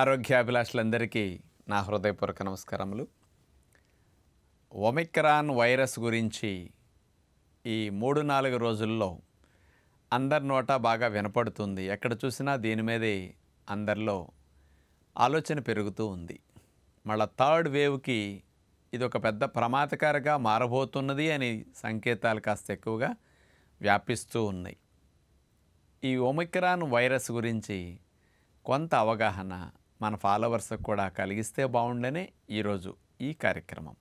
ఆరోగ్యాభిలాషులందరికీ నా హృదయపూర్వక నమస్కారములు ఒమిక్రాన్ వైరస్ గురించి ఈ మూడు నాలుగు రోజుల్లో అందరి నోట బాగా వినపడుతుంది ఎక్కడ చూసినా దీని మీదే అందరిలో ఆలోచన పెరుగుతూ ఉంది మళ్ళా థర్డ్ వేవ్కి ఇది ఒక పెద్ద ప్రమాదకరగా మారబోతున్నది అని సంకేతాలు కాస్త ఎక్కువగా వ్యాపిస్తూ ఉన్నాయి ఈ ఒమిక్రాన్ వైరస్ గురించి కొంత అవగాహన మన ఫాలోవర్స్ కూడా కలిగిస్తే బాగుండనే ఈరోజు ఈ కార్యక్రమం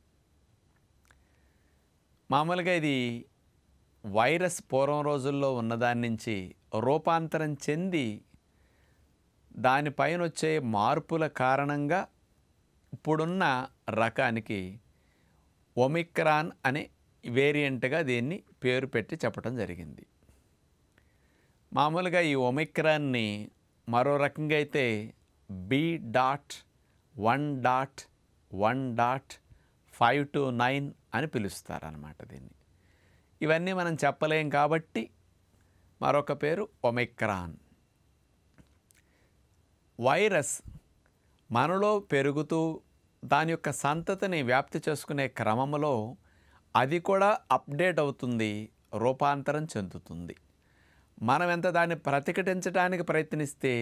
మామూలుగా ఇది వైరస్ పూర్వం రోజుల్లో ఉన్నదాని నుంచి రూపాంతరం చెంది దానిపైన వచ్చే మార్పుల కారణంగా ఇప్పుడున్న రకానికి ఒమిక్రాన్ అనే వేరియంట్గా దీన్ని పేరు పెట్టి చెప్పడం జరిగింది మామూలుగా ఈ ఒమిక్రాన్ని మరో రకంగా అయితే B dot one dot one dot five two nine అని పిలుస్తారనమాట దీన్ని ఇవన్నీ మనం చెప్పలేం కాబట్టి మరొక పేరు ఒమిక్రాన్ వైరస్ మనలో పెరుగుతూ దాని యొక్క సంతతిని వ్యాప్తి చేసుకునే క్రమంలో అది కూడా అప్డేట్ అవుతుంది రూపాంతరం చెందుతుంది మనం ఎంత దాన్ని ప్రతిఘటించడానికి ప్రయత్నిస్తే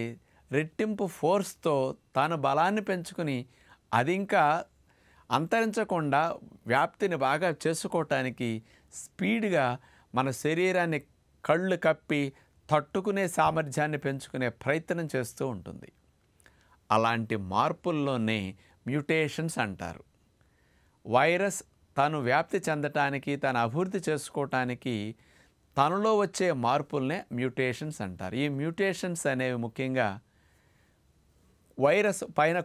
రెట్టింపు ఫోర్స్తో తాను బలాన్ని పెంచుకుని అది ఇంకా అంతరించకుండా వ్యాప్తిని బాగా చేసుకోవటానికి స్పీడ్గా మన శరీరాన్ని కళ్ళు కప్పి తట్టుకునే సామర్థ్యాన్ని పెంచుకునే ప్రయత్నం చేస్తూ ఉంటుంది అలాంటి మార్పుల్లోనే మ్యూటేషన్స్ అంటారు వైరస్ తను వ్యాప్తి చెందటానికి తను అభివృద్ధి చేసుకోవటానికి తనలో వచ్చే మార్పుల్నే మ్యూటేషన్స్ అంటారు ఈ మ్యూటేషన్స్ అనేవి ముఖ్యంగా వైరస్ పైన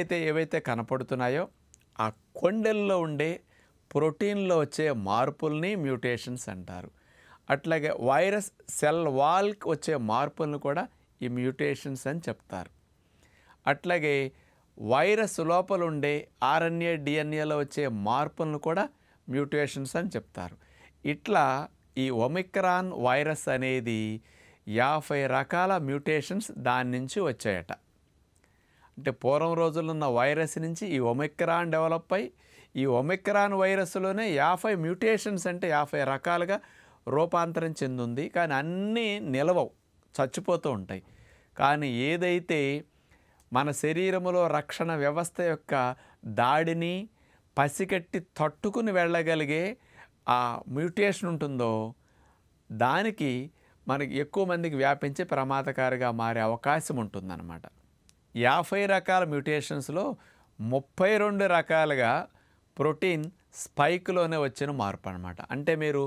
అయితే ఏవైతే కనపడుతున్నాయో ఆ కొండెల్లో ఉండే ప్రోటీన్లో వచ్చే మార్పుల్ని మ్యూటేషన్స్ అంటారు అట్లాగే వైరస్ సెల్ వాల్కి వచ్చే మార్పులను కూడా ఈ మ్యూటేషన్స్ అని చెప్తారు అట్లాగే వైరస్ లోపల ఉండే ఆర్ఎన్ఏ డిఎన్ఏలో వచ్చే మార్పులను కూడా మ్యూటేషన్స్ అని చెప్తారు ఇట్లా ఈ ఒమిక్రాన్ వైరస్ అనేది యాభై రకాల మ్యూటేషన్స్ దాని నుంచి వచ్చాయట అంటే పూర్వం రోజుల్లో ఉన్న వైరస్ నుంచి ఈ ఒమిక్రాన్ డెవలప్ అయ్యి ఈ ఒమిక్రాన్ వైరస్లోనే యాభై మ్యూటేషన్స్ అంటే యాభై రకాలుగా రూపాంతరం చెందింది కానీ అన్నీ నిలవవు చచ్చిపోతూ ఉంటాయి కానీ ఏదైతే మన శరీరంలో రక్షణ వ్యవస్థ యొక్క దాడిని పసికట్టి తట్టుకుని వెళ్ళగలిగే ఆ మ్యూటేషన్ ఉంటుందో దానికి మనకి ఎక్కువ మందికి వ్యాపించి ప్రమాదకారిగా మారే అవకాశం ఉంటుందన్నమాట యాభై రకాల మ్యూటేషన్స్లో ముప్పై రెండు రకాలుగా ప్రోటీన్ స్పైక్లోనే వచ్చిన మార్పు అనమాట అంటే మీరు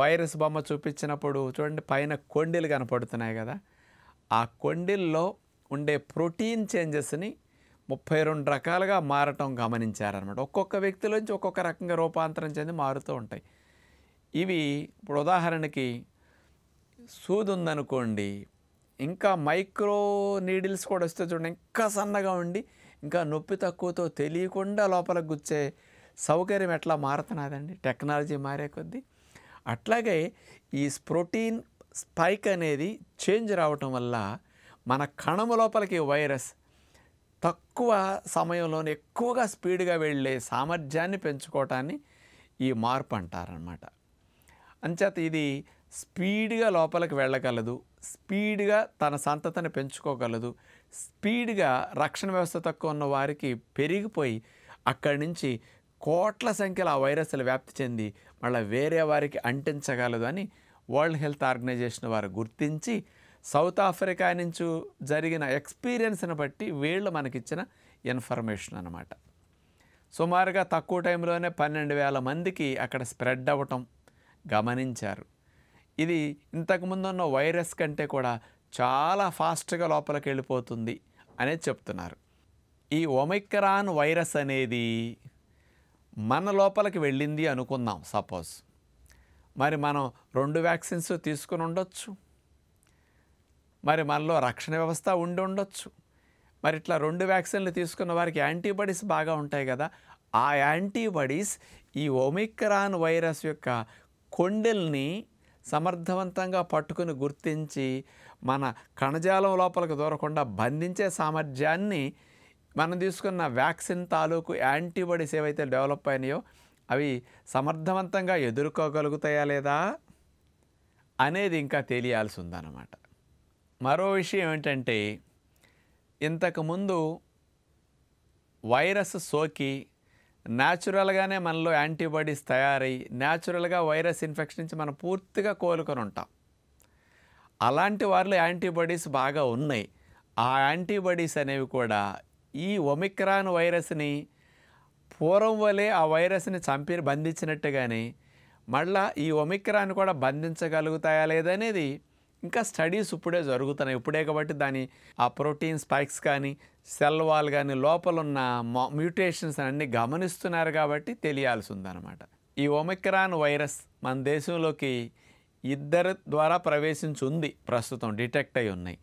వైరస్ బొమ్మ చూపించినప్పుడు చూడండి పైన కొండీలు కనపడుతున్నాయి కదా ఆ కొండీల్లో ఉండే ప్రోటీన్ చేంజెస్ని ముప్పై రెండు రకాలుగా మారటం గమనించారనమాట ఒక్కొక్క వ్యక్తిలోంచి ఒక్కొక్క రకంగా రూపాంతరం చెంది మారుతూ ఉంటాయి ఇవి ఇప్పుడు ఉదాహరణకి సూది ఉందనుకోండి ఇంకా మైక్రో నీడిల్స్ కూడా వస్తే చూడండి ఇంకా సన్నగా ఉండి ఇంకా నొప్పి తక్కువతో తెలియకుండా లోపల గుచ్చే సౌకర్యం ఎట్లా మారుతున్నదండి టెక్నాలజీ మారే కొద్దీ అట్లాగే ఈ ప్రోటీన్ స్పైక్ అనేది చేంజ్ రావటం వల్ల మన కణము లోపలికి వైరస్ తక్కువ సమయంలోనే ఎక్కువగా స్పీడ్గా వెళ్ళే సామర్థ్యాన్ని పెంచుకోవటాన్ని ఈ మార్పు అంటారనమాట అంచేత ఇది స్పీడ్గా లోపలికి వెళ్ళగలదు స్పీడ్గా తన సంతతిని పెంచుకోగలదు స్పీడ్గా రక్షణ వ్యవస్థ తక్కువ ఉన్న వారికి పెరిగిపోయి అక్కడి నుంచి కోట్ల సంఖ్యలో ఆ వైరస్లు వ్యాప్తి చెంది మళ్ళీ వేరే వారికి అంటించగలదు అని వరల్డ్ హెల్త్ ఆర్గనైజేషన్ వారు గుర్తించి సౌత్ ఆఫ్రికా నుంచి జరిగిన ఎక్స్పీరియన్స్ని బట్టి వీళ్ళు మనకిచ్చిన ఇన్ఫర్మేషన్ అనమాట సుమారుగా తక్కువ టైంలోనే పన్నెండు వేల మందికి అక్కడ స్ప్రెడ్ అవ్వటం గమనించారు ఇది ఉన్న వైరస్ కంటే కూడా చాలా ఫాస్ట్గా లోపలికి వెళ్ళిపోతుంది అనేది చెప్తున్నారు ఈ ఒమైక్రాన్ వైరస్ అనేది మన లోపలికి వెళ్ళింది అనుకుందాం సపోజ్ మరి మనం రెండు వ్యాక్సిన్స్ తీసుకుని ఉండొచ్చు మరి మనలో రక్షణ వ్యవస్థ ఉండి ఉండొచ్చు మరి ఇట్లా రెండు వ్యాక్సిన్లు తీసుకున్న వారికి యాంటీబాడీస్ బాగా ఉంటాయి కదా ఆ యాంటీబాడీస్ ఈ ఒమిక్రాన్ వైరస్ యొక్క కొండెల్ని సమర్థవంతంగా పట్టుకుని గుర్తించి మన కణజాలం లోపలికి దూరకుండా బంధించే సామర్థ్యాన్ని మనం తీసుకున్న వ్యాక్సిన్ తాలూకు యాంటీబాడీస్ ఏవైతే డెవలప్ అయినాయో అవి సమర్థవంతంగా ఎదుర్కోగలుగుతాయా లేదా అనేది ఇంకా తెలియాల్సి ఉందన్నమాట మరో విషయం ఏమిటంటే ఇంతకుముందు వైరస్ సోకి న్యాచురల్గానే మనలో యాంటీబాడీస్ తయారై న్యాచురల్గా వైరస్ ఇన్ఫెక్షన్ నుంచి మనం పూర్తిగా కోలుకొని ఉంటాం అలాంటి వారిలో యాంటీబాడీస్ బాగా ఉన్నాయి ఆ యాంటీబాడీస్ అనేవి కూడా ఈ ఒమిక్రాన్ వైరస్ని పూర్వం వలె ఆ వైరస్ని చంపి బంధించినట్టుగానే మళ్ళా ఈ ఒమిక్రాన్ కూడా బంధించగలుగుతాయా లేదనేది ఇంకా స్టడీస్ ఇప్పుడే జరుగుతున్నాయి ఇప్పుడే కాబట్టి దాని ఆ ప్రోటీన్ స్పైక్స్ కానీ సెల్ వాల్ కానీ లోపల ఉన్న మ్యూటేషన్స్ అన్నీ గమనిస్తున్నారు కాబట్టి తెలియాల్సి ఉందన్నమాట ఈ ఒమిక్రాన్ వైరస్ మన దేశంలోకి ఇద్దరి ద్వారా ప్రవేశించి ఉంది ప్రస్తుతం డిటెక్ట్ అయి ఉన్నాయి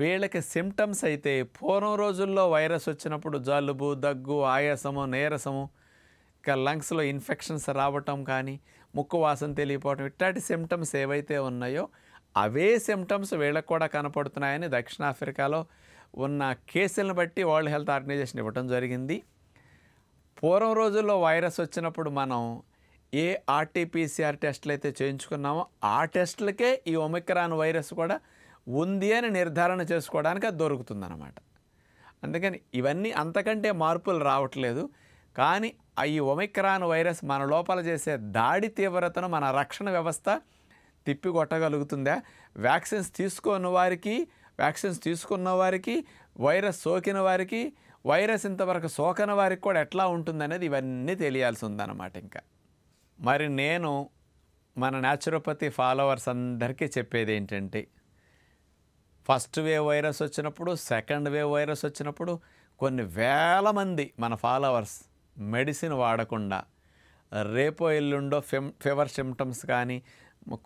వీళ్ళకి సిమ్టమ్స్ అయితే పూర్వం రోజుల్లో వైరస్ వచ్చినప్పుడు జలుబు దగ్గు ఆయాసము నీరసము ఇంకా లంగ్స్లో ఇన్ఫెక్షన్స్ రావటం కానీ ముక్కు వాసన తెలియపోవటం ఇట్లాంటి సిమ్టమ్స్ ఏవైతే ఉన్నాయో అవే సిమ్టమ్స్ వీళ్ళకు కూడా కనపడుతున్నాయని దక్షిణాఫ్రికాలో ఉన్న కేసులను బట్టి వరల్డ్ హెల్త్ ఆర్గనైజేషన్ ఇవ్వడం జరిగింది పూర్వం రోజుల్లో వైరస్ వచ్చినప్పుడు మనం ఏ ఆర్టీపీసీఆర్ టెస్టులు అయితే చేయించుకున్నామో ఆ టెస్టులకే ఈ ఒమిక్రాన్ వైరస్ కూడా ఉంది అని నిర్ధారణ చేసుకోవడానికి అది అనమాట అందుకని ఇవన్నీ అంతకంటే మార్పులు రావట్లేదు కానీ ఈ ఒమిక్రాన్ వైరస్ మన లోపల చేసే దాడి తీవ్రతను మన రక్షణ వ్యవస్థ తిప్పి కొట్టగలుగుతుందా వ్యాక్సిన్స్ తీసుకోని వారికి వ్యాక్సిన్స్ తీసుకున్న వారికి వైరస్ సోకిన వారికి వైరస్ ఇంతవరకు సోకన వారికి కూడా ఎట్లా ఉంటుందనేది ఇవన్నీ తెలియాల్సి ఉందన్నమాట ఇంకా మరి నేను మన న్యాచురోపతి ఫాలోవర్స్ అందరికీ చెప్పేది ఏంటంటే ఫస్ట్ వేవ్ వైరస్ వచ్చినప్పుడు సెకండ్ వేవ్ వైరస్ వచ్చినప్పుడు కొన్ని వేల మంది మన ఫాలోవర్స్ మెడిసిన్ వాడకుండా రేపో ఎల్లుండో ఫెమ్ ఫీవర్ సిమ్టమ్స్ కానీ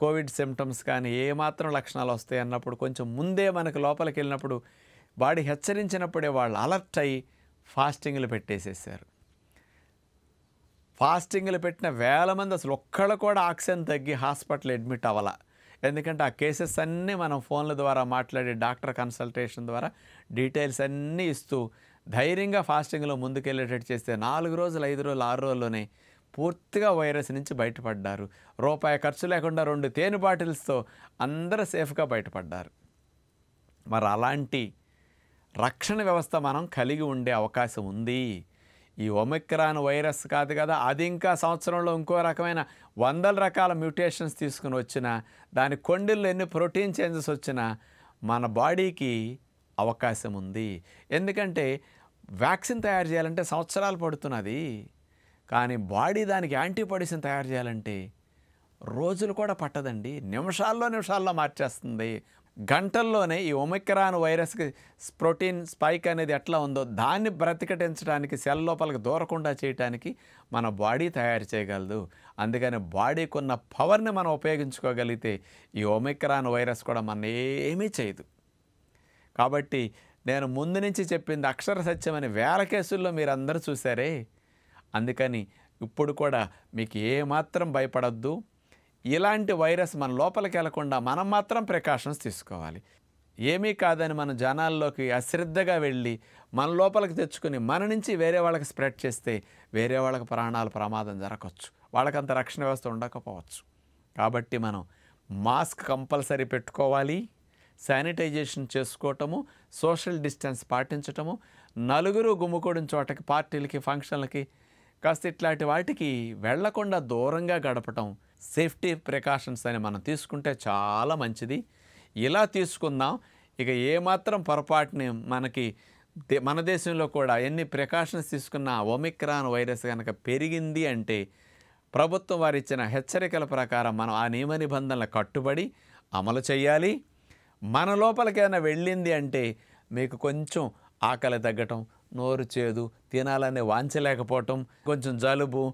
కోవిడ్ సిమ్టమ్స్ కానీ ఏమాత్రం లక్షణాలు వస్తాయి అన్నప్పుడు కొంచెం ముందే మనకు లోపలికి వెళ్ళినప్పుడు బాడీ హెచ్చరించినప్పుడే వాళ్ళు అలర్ట్ అయ్యి ఫాస్టింగ్లు పెట్టేసేసారు ఫాస్టింగ్లు పెట్టిన వేల మంది అసలు ఒక్కళ్ళు కూడా ఆక్సిజన్ తగ్గి హాస్పిటల్ అడ్మిట్ అవ్వాల ఎందుకంటే ఆ కేసెస్ అన్నీ మనం ఫోన్ల ద్వారా మాట్లాడి డాక్టర్ కన్సల్టేషన్ ద్వారా డీటెయిల్స్ అన్నీ ఇస్తూ ధైర్యంగా ఫాస్టింగ్లో ముందుకెళ్ళేటట్టు చేస్తే నాలుగు రోజులు ఐదు రోజులు ఆరు రోజుల్లోనే పూర్తిగా వైరస్ నుంచి బయటపడ్డారు రూపాయి ఖర్చు లేకుండా రెండు తేనె బాటిల్స్తో అందరూ సేఫ్గా బయటపడ్డారు మరి అలాంటి రక్షణ వ్యవస్థ మనం కలిగి ఉండే అవకాశం ఉంది ఈ ఒమిక్రాన్ వైరస్ కాదు కదా అది ఇంకా సంవత్సరంలో ఇంకో రకమైన వందల రకాల మ్యూటేషన్స్ తీసుకుని వచ్చినా దాని కొండిల్లో ఎన్ని ప్రోటీన్ చేంజెస్ వచ్చినా మన బాడీకి అవకాశం ఉంది ఎందుకంటే వ్యాక్సిన్ తయారు చేయాలంటే సంవత్సరాలు పడుతున్నది కానీ బాడీ దానికి యాంటీబాడీస్ని తయారు చేయాలంటే రోజులు కూడా పట్టదండి నిమిషాల్లో నిమిషాల్లో మార్చేస్తుంది గంటల్లోనే ఈ ఒమిక్రాన్ వైరస్కి ప్రోటీన్ స్పైక్ అనేది ఎట్లా ఉందో దాన్ని బ్రతికటించడానికి సెల్ లోపలికి దూరకుండా చేయడానికి మన బాడీ తయారు చేయగలదు అందుకని బాడీకి ఉన్న పవర్ని మనం ఉపయోగించుకోగలిగితే ఈ ఒమిక్రాన్ వైరస్ కూడా మన ఏమీ చేయదు కాబట్టి నేను ముందు నుంచి చెప్పింది అక్షర సత్యమని వేల కేసుల్లో మీరు అందరూ చూసారే అందుకని ఇప్పుడు కూడా మీకు ఏమాత్రం భయపడద్దు ఇలాంటి వైరస్ మన లోపలికి వెళ్లకుండా మనం మాత్రం ప్రికాషన్స్ తీసుకోవాలి ఏమీ కాదని మన జనాల్లోకి అశ్రద్ధగా వెళ్ళి మన లోపలికి తెచ్చుకొని మన నుంచి వేరే వాళ్ళకి స్ప్రెడ్ చేస్తే వేరే వాళ్ళకి ప్రాణాలు ప్రమాదం జరగవచ్చు వాళ్ళకంత రక్షణ వ్యవస్థ ఉండకపోవచ్చు కాబట్టి మనం మాస్క్ కంపల్సరీ పెట్టుకోవాలి శానిటైజేషన్ చేసుకోవటము సోషల్ డిస్టెన్స్ పాటించటము నలుగురు గుమ్ముకూడిన చోటకి పార్టీలకి ఫంక్షన్లకి కాస్త ఇట్లాంటి వాటికి వెళ్లకుండా దూరంగా గడపటం సేఫ్టీ ప్రికాషన్స్ అని మనం తీసుకుంటే చాలా మంచిది ఇలా తీసుకుందాం ఇక ఏమాత్రం పొరపాటుని మనకి మన దేశంలో కూడా ఎన్ని ప్రికాషన్స్ తీసుకున్న ఒమిక్రాన్ వైరస్ కనుక పెరిగింది అంటే ప్రభుత్వం వారు ఇచ్చిన హెచ్చరికల ప్రకారం మనం ఆ నియమ నిబంధనలు కట్టుబడి అమలు చేయాలి మన లోపలికైనా వెళ్ళింది అంటే మీకు కొంచెం ఆకలి తగ్గటం నోరు చేదు తినాలనే వాంచలేకపోవటం కొంచెం జలుబు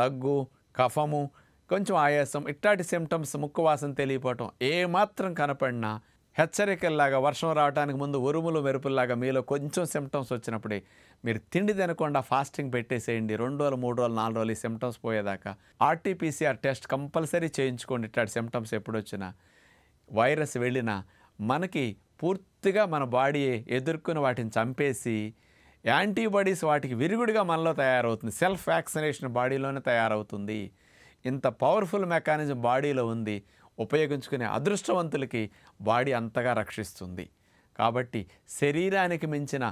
దగ్గు కఫము కొంచెం ఆయాసం ఇట్లాంటి సిమ్టమ్స్ ముక్కు వాసన తెలియపోవటం ఏమాత్రం కనపడినా హెచ్చరికల్లాగా వర్షం రావడానికి ముందు ఉరుములు మెరుపుల్లాగా మీలో కొంచెం సిమ్టమ్స్ వచ్చినప్పుడే మీరు తిండి తినకుండా ఫాస్టింగ్ పెట్టేసేయండి రెండు రోజులు మూడు రోజులు నాలుగు రోజులు ఈ సిమ్టమ్స్ పోయేదాకా ఆర్టీపీసీఆర్ టెస్ట్ కంపల్సరీ చేయించుకోండి ఇట్లాంటి సిమ్టమ్స్ ఎప్పుడు వచ్చినా వైరస్ వెళ్ళినా మనకి పూర్తిగా మన బాడీ ఎదుర్కొని వాటిని చంపేసి యాంటీబాడీస్ వాటికి విరుగుడిగా మనలో తయారవుతుంది సెల్ఫ్ వ్యాక్సినేషన్ బాడీలోనే తయారవుతుంది ఇంత పవర్ఫుల్ మెకానిజం బాడీలో ఉంది ఉపయోగించుకునే అదృష్టవంతులకి బాడీ అంతగా రక్షిస్తుంది కాబట్టి శరీరానికి మించిన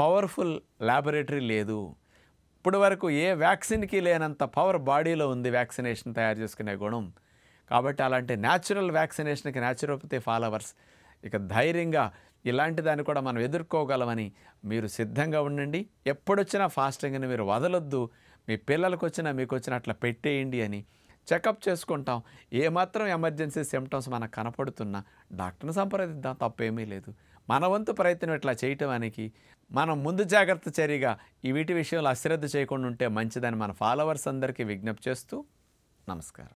పవర్ఫుల్ ల్యాబొరేటరీ లేదు ఇప్పటి వరకు ఏ వ్యాక్సిన్కి లేనంత పవర్ బాడీలో ఉంది వ్యాక్సినేషన్ తయారు చేసుకునే గుణం కాబట్టి అలాంటి న్యాచురల్ వ్యాక్సినేషన్కి న్యాచురోపతి ఫాలోవర్స్ ఇక ధైర్యంగా ఇలాంటి దాన్ని కూడా మనం ఎదుర్కోగలమని మీరు సిద్ధంగా ఉండండి ఎప్పుడొచ్చినా ఫాస్టింగ్ని మీరు వదలొద్దు మీ పిల్లలకు వచ్చినా మీకు వచ్చినా అట్లా పెట్టేయండి అని చెకప్ చేసుకుంటాం ఏమాత్రం ఎమర్జెన్సీ సిమ్టమ్స్ మనకు కనపడుతున్నా డాక్టర్ని సంప్రదిద్దాం తప్పేమీ లేదు మన వంతు ప్రయత్నం ఇట్లా చేయటానికి మనం ముందు జాగ్రత్త చర్యగా ఈ వీటి విషయంలో అశ్రద్ధ చేయకుండా ఉంటే మంచిదని మన ఫాలోవర్స్ అందరికీ విజ్ఞప్తి చేస్తూ నమస్కారం